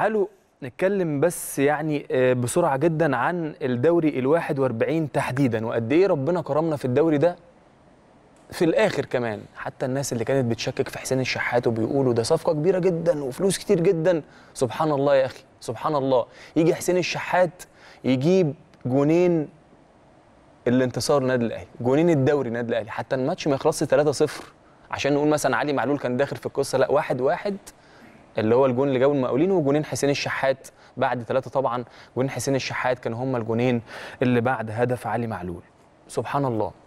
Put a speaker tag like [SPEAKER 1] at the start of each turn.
[SPEAKER 1] تعالوا نتكلم بس يعني آه، بسرعه جدا عن الدوري ال 41 تحديدا وقد ايه ربنا كرمنا في الدوري ده في الاخر كمان حتى الناس اللي كانت بتشكك في حسين الشحات وبيقولوا ده صفقه كبيره جدا وفلوس كتير جدا سبحان الله يا اخي سبحان الله يجي حسين الشحات يجيب جونين الانتصار للنادي الاهلي جونين الدوري للنادي الاهلي حتى الماتش ما يخلصش 3-0 عشان نقول مثلا علي معلول كان داخل في القصه لا 1-1 اللي هو الجون اللي جابه المقاولين وجونين حسين الشحات بعد ثلاثه طبعا جونين حسين الشحات كانوا هما الجونين اللي بعد هدف علي معلول سبحان الله